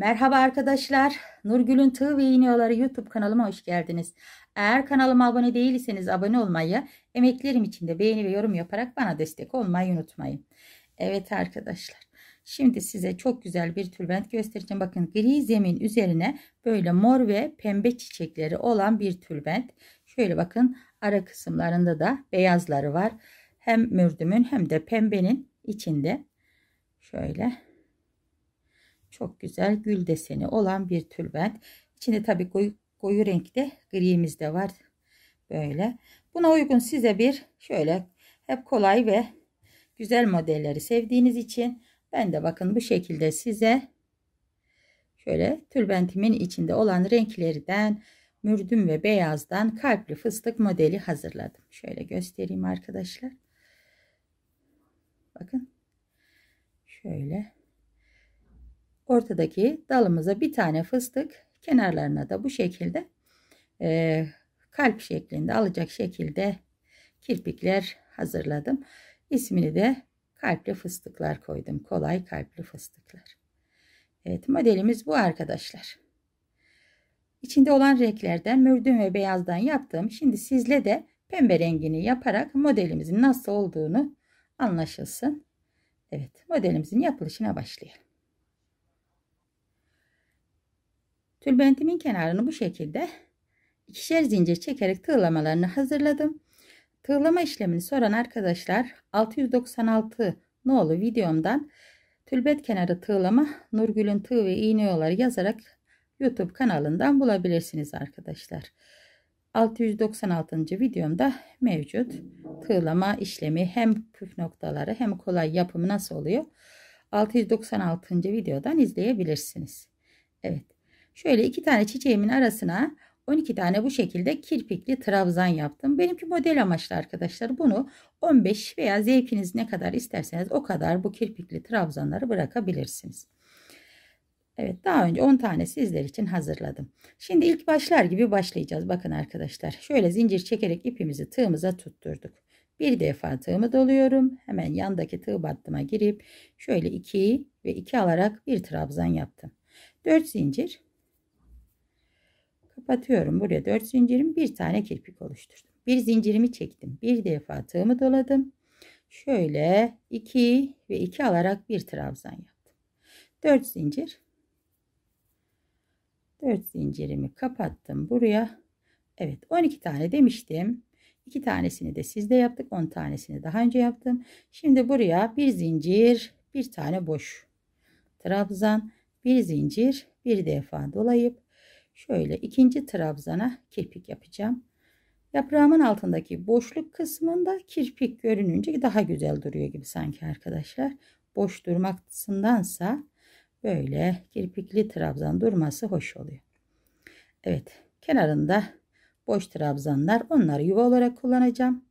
Merhaba arkadaşlar. Nurgül'ün Tığ ve İğneoları YouTube kanalıma hoş geldiniz. Eğer kanalıma abone değilseniz abone olmayı, emeklerim için de beğeni ve yorum yaparak bana destek olmayı unutmayın. Evet arkadaşlar. Şimdi size çok güzel bir tülbent göstereceğim. Bakın gri zemin üzerine böyle mor ve pembe çiçekleri olan bir tülbent. Şöyle bakın ara kısımlarında da beyazları var. Hem mürdümün hem de pembenin içinde. Şöyle. Çok güzel gül deseni olan bir tülbent. İçinde tabi koyu, koyu renkte grimiz de var. Böyle. Buna uygun size bir şöyle hep kolay ve güzel modelleri sevdiğiniz için ben de bakın bu şekilde size şöyle tülbentimin içinde olan renklerden mürdüm ve beyazdan kalpli fıstık modeli hazırladım. Şöyle göstereyim arkadaşlar. Bakın şöyle ortadaki dalımıza bir tane fıstık kenarlarına da bu şekilde e, kalp şeklinde alacak şekilde kirpikler hazırladım. İsmini de kalpli fıstıklar koydum. Kolay kalpli fıstıklar. Evet modelimiz bu arkadaşlar. İçinde olan renklerden mürdüm ve beyazdan yaptım. Şimdi sizle de pembe rengini yaparak modelimizin nasıl olduğunu anlaşılsın. Evet modelimizin yapılışına başlayalım. Tülbentimin kenarını bu şekilde ikişer zincir çekerek tığlamalarını hazırladım. Tığlama işlemini soran arkadaşlar 696 nolu videomdan tülbent kenarı tığlama Nurgül'ün tığ ve iğne yolları yazarak YouTube kanalından bulabilirsiniz arkadaşlar. 696. videomda mevcut tığlama işlemi hem püf noktaları hem kolay yapımı nasıl oluyor 696. videodan izleyebilirsiniz. Evet Şöyle iki tane çiçeğimin arasına 12 tane bu şekilde kirpikli trabzan yaptım. Benimki model amaçlı arkadaşlar. Bunu 15 veya zevkiniz ne kadar isterseniz o kadar bu kirpikli trabzanları bırakabilirsiniz. Evet daha önce 10 tane sizler için hazırladım. Şimdi ilk başlar gibi başlayacağız. Bakın arkadaşlar şöyle zincir çekerek ipimizi tığımıza tutturduk. Bir defa tığımı doluyorum. Hemen yandaki tığ battıma girip şöyle 2 ve 2 alarak bir trabzan yaptım. 4 zincir Batıyorum buraya 4 zincirim bir tane kirpik oluşturdum. Bir zincirimi çektim. Bir defa tığımı doladım. Şöyle 2 ve 2 alarak bir trabzan yaptım. 4 zincir. 4 zincirimi kapattım buraya. Evet 12 tane demiştim. 2 tanesini de sizde yaptık. 10 tanesini daha önce yaptım. Şimdi buraya bir zincir, bir tane boş trabzan, bir zincir, bir defa dolayıp şöyle ikinci trabzana kirpik yapacağım. Yaprağımın altındaki boşluk kısmında kirpik görününce daha güzel duruyor gibi sanki arkadaşlar. Boş durmaksındansa böyle kirpikli trabzan durması hoş oluyor. Evet kenarında boş trabzanlar onları yuva olarak kullanacağım.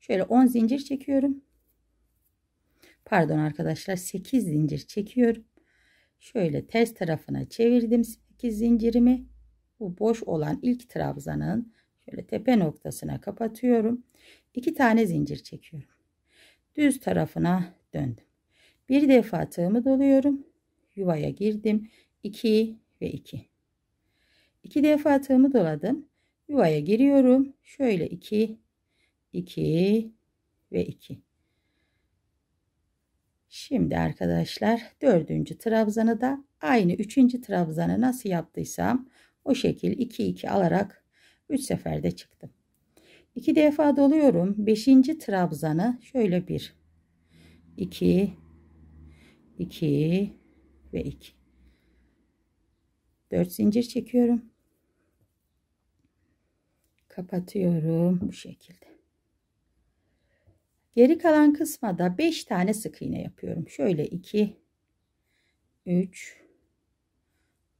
Şöyle 10 zincir çekiyorum. Pardon arkadaşlar 8 zincir çekiyorum. Şöyle ters tarafına çevirdim 8 zincirimi bu boş olan ilk trabzanın şöyle tepe noktasına kapatıyorum. İki tane zincir çekiyorum. Düz tarafına döndüm. Bir defa tığımı doluyorum. Yuvaya girdim. 2 ve 2. 2 defa tığımı doladım. Yuvaya giriyorum. Şöyle 2 2 ve 2. Şimdi arkadaşlar dördüncü trabzanı da aynı üçüncü trabzanı nasıl yaptıysam o şekil 2-2 alarak 3 seferde çıktım. 2 defa doluyorum. 5. trabzanı şöyle 1 2 2 ve 2 4 zincir çekiyorum. Kapatıyorum bu şekilde. Geri kalan kısma da 5 tane sık iğne yapıyorum. Şöyle 2 3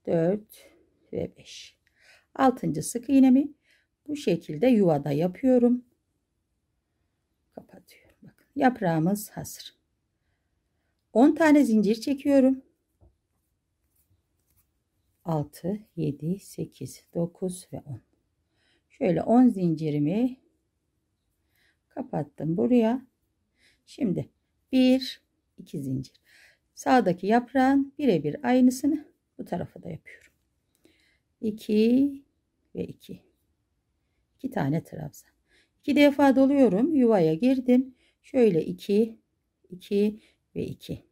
4 ve 5. 6. sık iğnemi bu şekilde yuvada yapıyorum. Kapatıyorum. Bakın yaprağımız hazır. 10 tane zincir çekiyorum. 6, 7, 8, 9 ve 10. Şöyle 10 zincirimi kapattım buraya. Şimdi 1, 2 zincir. Sağdaki yaprağın birebir aynısını bu tarafa da yapıyorum. 2 ve 2. 2 tane trabzan. 2 defa doluyorum. Yuvaya girdim. Şöyle 2, 2 ve 2.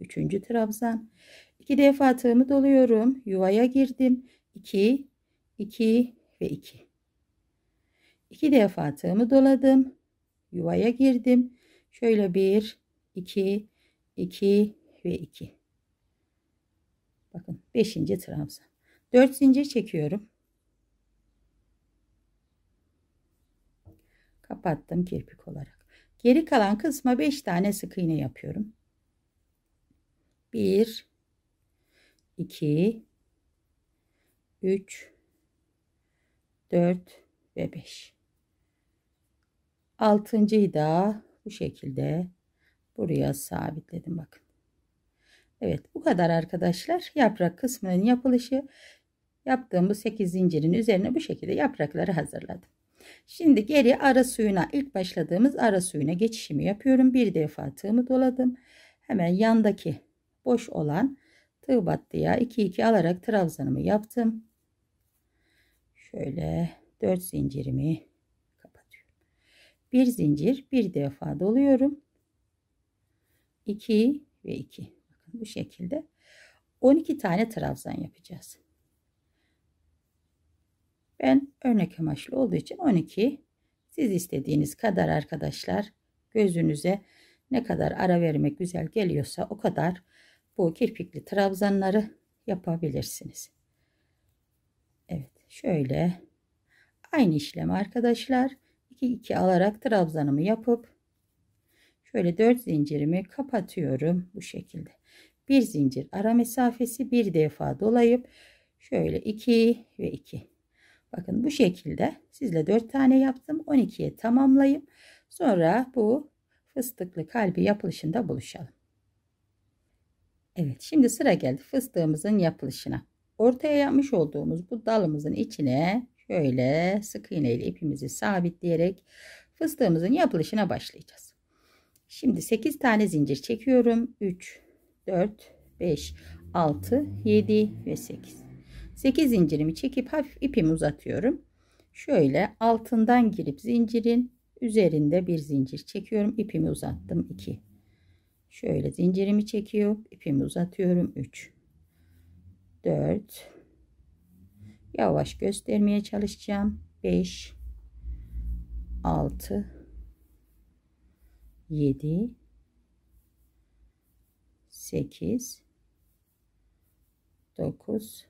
Üçüncü trabzan. 2 defa tığımı doluyorum. Yuvaya girdim. 2, 2 ve 2. 2 defa tığımı doladım. Yuvaya girdim. Şöyle 1, 2, 2 ve 2. Bakın 5. trabzan. 4 zincir çekiyorum. Kapattım kirpik olarak. Geri kalan kısma 5 tane sık iğne yapıyorum. 1 2 3 4 ve 5. Altıncıyı da bu şekilde buraya sabitledim bakın. Evet bu kadar arkadaşlar yaprak kısmının yapılışı yaptığım bu 8 zincirin üzerine bu şekilde yaprakları hazırladım. Şimdi geri ara suyuna ilk başladığımız ara suyuna geçişimi yapıyorum. Bir defa tığımı doladım. Hemen yandaki boş olan tığ battıya 2 2 alarak trabzanımı yaptım. Şöyle 4 zincirimi kapatıyorum. Bir zincir bir defa doluyorum. 2 ve 2. bu şekilde 12 tane trabzan yapacağız. Ben örnek amaçlı olduğu için 12. Siz istediğiniz kadar arkadaşlar gözünüze ne kadar ara vermek güzel geliyorsa o kadar bu kirpikli trabzanları yapabilirsiniz. Evet şöyle aynı işlem arkadaşlar 2 2 alarak trabzanımı yapıp şöyle 4 zincirimi kapatıyorum bu şekilde. Bir zincir ara mesafesi bir defa dolayıp şöyle 2 ve 2 Bakın bu şekilde sizle 4 tane yaptım. 12'ye tamamlayayım. sonra bu fıstıklı kalbi yapılışında buluşalım. Evet şimdi sıra geldi fıstığımızın yapılışına. Ortaya yapmış olduğumuz bu dalımızın içine şöyle sık iğne ile ipimizi sabitleyerek fıstığımızın yapılışına başlayacağız. Şimdi 8 tane zincir çekiyorum. 3, 4, 5, 6, 7 ve 8. 8 zincirimi çekip hafif ipimi uzatıyorum. Şöyle altından girip zincirin üzerinde bir zincir çekiyorum. İpimi uzattım 2. Şöyle zincirimi çekiyorum, ipimi uzatıyorum 3. 4. Yavaş göstermeye çalışacağım. 5. 6. 7. 8. 9.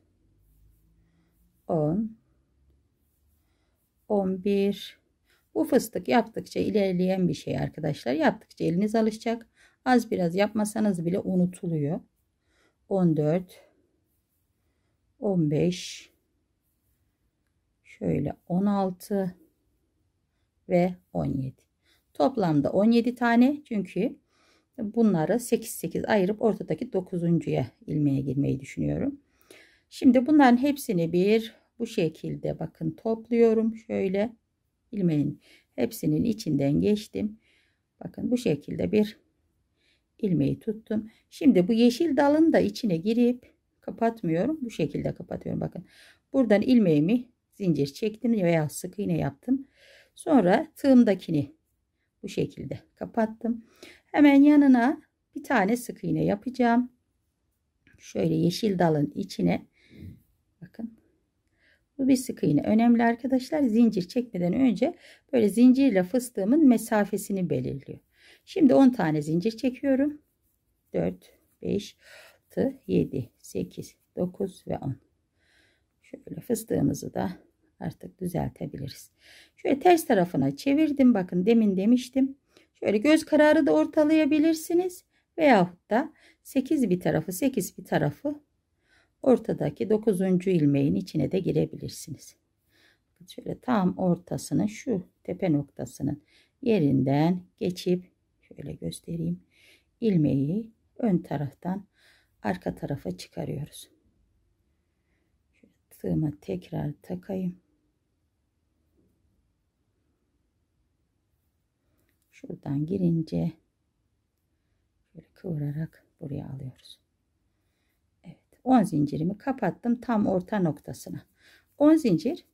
10 11 bu fıstık yaptıkça ilerleyen bir şey arkadaşlar. Yaptıkça eliniz alışacak. Az biraz yapmasanız bile unutuluyor. 14 15 şöyle 16 ve 17. Toplamda 17 tane çünkü bunları 8 8 ayırıp ortadaki 9. ilmeğe girmeyi düşünüyorum. Şimdi bunların hepsini bir bu şekilde bakın topluyorum şöyle ilmeğin hepsinin içinden geçtim bakın bu şekilde bir ilmeği tuttum şimdi bu yeşil dalın da içine girip kapatmıyorum bu şekilde kapatıyorum bakın buradan ilmeğimi zincir çektim veya sık iğne yaptım sonra tığımdakini bu şekilde kapattım hemen yanına bir tane sık iğne yapacağım şöyle yeşil dalın içine bakın bu bir sık iğne. Önemli arkadaşlar zincir çekmeden önce böyle zincirle fıstığımın mesafesini belirliyor. Şimdi 10 tane zincir çekiyorum. 4, 5, 6, 7, 8, 9 ve 10. Şöyle fıstığımızı da artık düzeltebiliriz. Şöyle ters tarafına çevirdim. Bakın demin demiştim. Şöyle göz kararı da ortalayabilirsiniz. Veyahut da 8 bir tarafı 8 bir tarafı ortadaki 9. ilmeğin içine de girebilirsiniz. Şöyle tam ortasının şu tepe noktasının yerinden geçip şöyle göstereyim. ilmeği ön taraftan arka tarafa çıkarıyoruz. Şöyle tığıma tekrar takayım. Şuradan girince şöyle kıvırarak buraya alıyoruz. 10 zincirimi kapattım tam orta noktasına. 10 zincir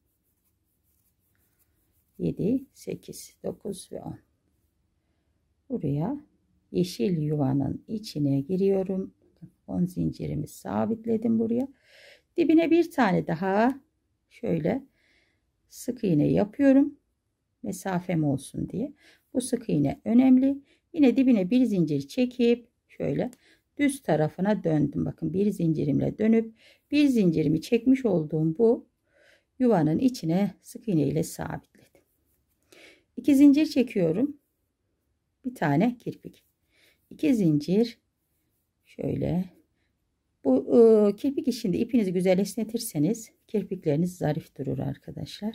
7 8 9 ve 10. Buraya yeşil yuvanın içine giriyorum. 10 zincirimi sabitledim buraya. Dibine bir tane daha şöyle sık iğne yapıyorum. Mesafem olsun diye. Bu sık iğne önemli. Yine dibine bir zincir çekip şöyle düz tarafına döndüm. Bakın bir zincirimle dönüp bir zincirimi çekmiş olduğum bu yuvanın içine sık iğne ile sabitledim. İki zincir çekiyorum. Bir tane kirpik. İki zincir şöyle bu e, kirpik işinde ipinizi güzel esnetirseniz kirpikleriniz zarif durur arkadaşlar.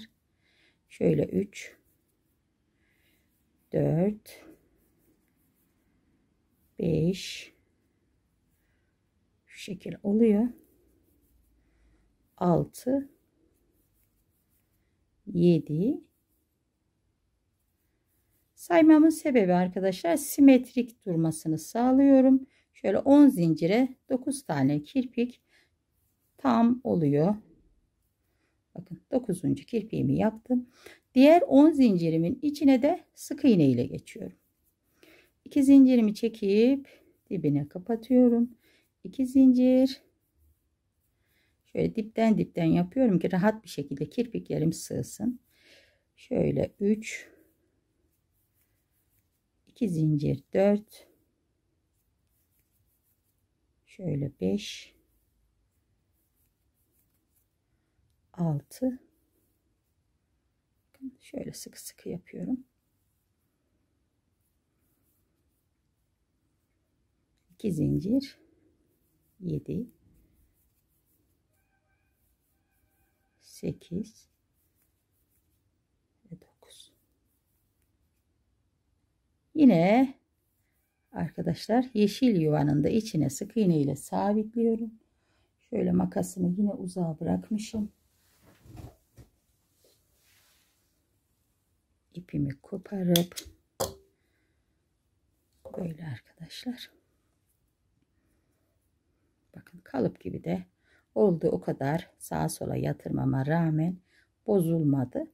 Şöyle 3 4 5 şekil oluyor. 6 7 Saymamın sebebi arkadaşlar simetrik durmasını sağlıyorum. Şöyle 10 zincire 9 tane kirpik tam oluyor. Bakın 9. kirpiğimi yaptım. Diğer 10 zincirimin içine de sık iğne ile geçiyorum. 2 zincirimi çekip dibine kapatıyorum. 2 zincir şöyle dipten dipten yapıyorum ki rahat bir şekilde kirpiklerim sığsın şöyle 3 2 zincir 4 şöyle 5 6 şöyle sıkı sıkı yapıyorum 2 zincir 7 8 ve 9 yine arkadaşlar yeşil yuvanın da içine sık iğne ile sabitliyorum şöyle makasımı yine uzağa bırakmışım İpimi koparıp böyle arkadaşlar Bakın kalıp gibi de oldu o kadar sağa sola yatırmama rağmen bozulmadı.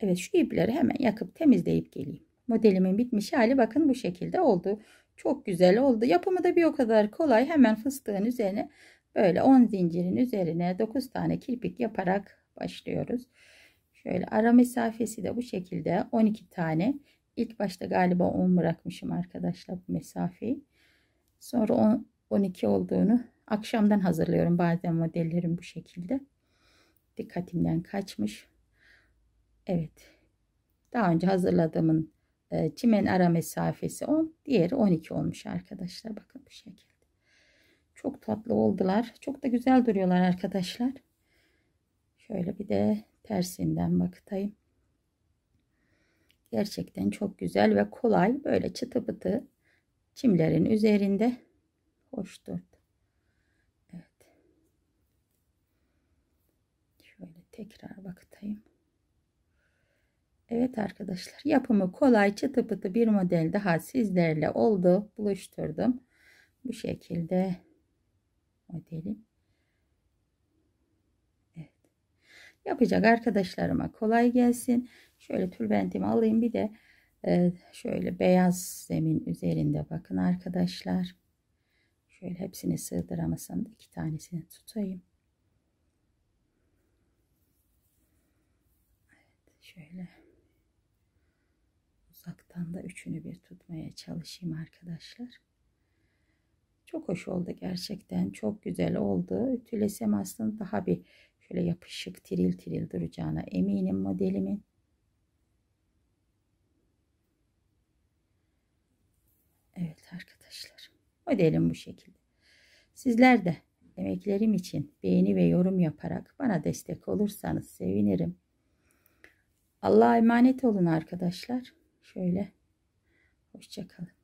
Evet şu ipleri hemen yakıp temizleyip geleyim. Modelimin bitmiş hali bakın bu şekilde oldu. Çok güzel oldu. Yapımı da bir o kadar kolay. Hemen fıstığın üzerine böyle 10 zincirin üzerine 9 tane kirpik yaparak başlıyoruz. Şöyle ara mesafesi de bu şekilde 12 tane. İlk başta galiba 10 bırakmışım arkadaşlar bu mesafeyi. Sonra 10, 12 olduğunu Akşamdan hazırlıyorum bazen modellerim bu şekilde. Dikkatimden kaçmış. Evet. Daha önce hazırladığımın e, çimen ara mesafesi 10. Diğeri 12 olmuş arkadaşlar. Bakın bu şekilde. Çok tatlı oldular. Çok da güzel duruyorlar arkadaşlar. Şöyle bir de tersinden bakıtayım. Gerçekten çok güzel ve kolay. Böyle çıtı pıtı çimlerin üzerinde hoştur. Tekrar bakayım. Evet arkadaşlar yapımı kolay çıtı pıtı bir model daha sizlerle oldu. Buluşturdum. Bu şekilde modelim. Evet. Yapacak arkadaşlarıma kolay gelsin. Şöyle tülbentimi alayım bir de e, şöyle beyaz zemin üzerinde bakın arkadaşlar. Şöyle hepsini sığdıramasam da iki tanesini tutayım. Şöyle uzaktan da üçünü bir tutmaya çalışayım arkadaşlar. Çok hoş oldu gerçekten. Çok güzel oldu. Ütülesem aslında daha bir şöyle yapışık tiril tiril duracağına eminim modelimin. Evet arkadaşlar. Modelim bu şekilde. Sizler de emeklerim için beğeni ve yorum yaparak bana destek olursanız sevinirim. Allah'a emanet olun arkadaşlar. Şöyle. Hoşçakalın.